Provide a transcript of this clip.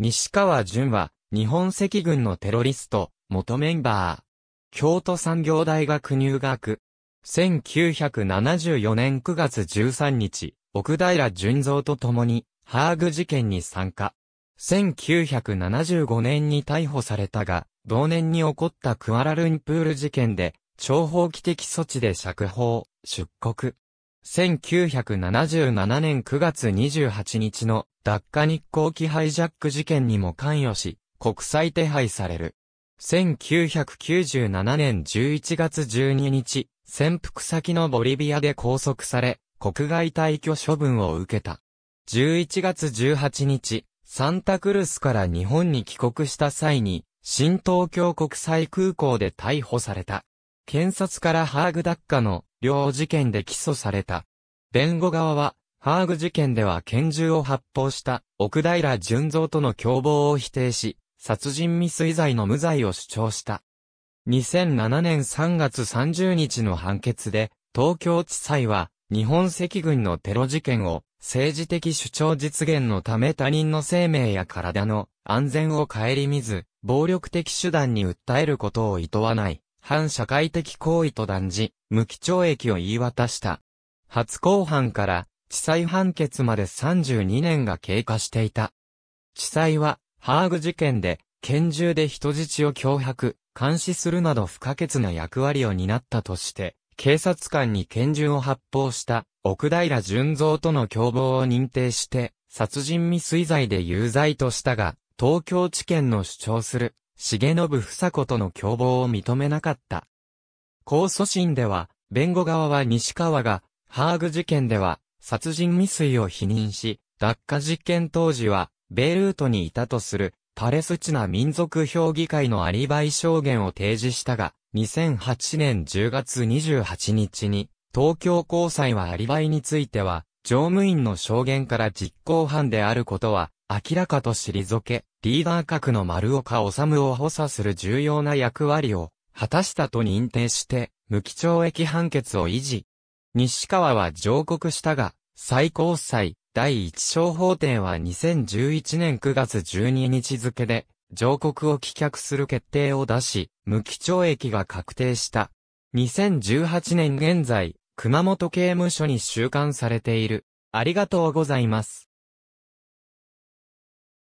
西川淳は、日本赤軍のテロリスト、元メンバー。京都産業大学入学。1974年9月13日、奥平淳三と共に、ハーグ事件に参加。1975年に逮捕されたが、同年に起こったクアラルンプール事件で、超法規的措置で釈放、出国。1977年9月28日のダッカ日航機ハイジャック事件にも関与し、国際手配される。1997年11月12日、潜伏先のボリビアで拘束され、国外退去処分を受けた。11月18日、サンタクルスから日本に帰国した際に、新東京国際空港で逮捕された。検察からハーグダッカの両事件で起訴された。弁護側は、ハーグ事件では拳銃を発砲した奥平純造との共謀を否定し、殺人未遂罪の無罪を主張した。2007年3月30日の判決で、東京地裁は、日本赤軍のテロ事件を政治的主張実現のため他人の生命や体の安全を顧みず、暴力的手段に訴えることを厭わない、反社会的行為と断じ、無期懲役を言い渡した。初公判から地裁判決まで32年が経過していた。地裁は、ハーグ事件で、拳銃で人質を脅迫、監視するなど不可欠な役割を担ったとして、警察官に拳銃を発砲した奥平純三との共謀を認定して、殺人未遂罪で有罪としたが、東京地検の主張する、重信房子との共謀を認めなかった。控訴審では、弁護側は西川が、ハーグ事件では、殺人未遂を否認し、落下実験当時は、ベイルートにいたとする、パレスチナ民族評議会のアリバイ証言を提示したが、2008年10月28日に、東京高裁はアリバイについては、乗務員の証言から実行犯であることは、明らかと退け、リーダー格の丸岡治を補佐する重要な役割を、果たしたと認定して、無期懲役判決を維持、西川は上告したが、最高裁第一小法廷は2011年9月12日付で、上告を棄却する決定を出し、無期懲役が確定した。2018年現在、熊本刑務所に収監されている。ありがとうございます。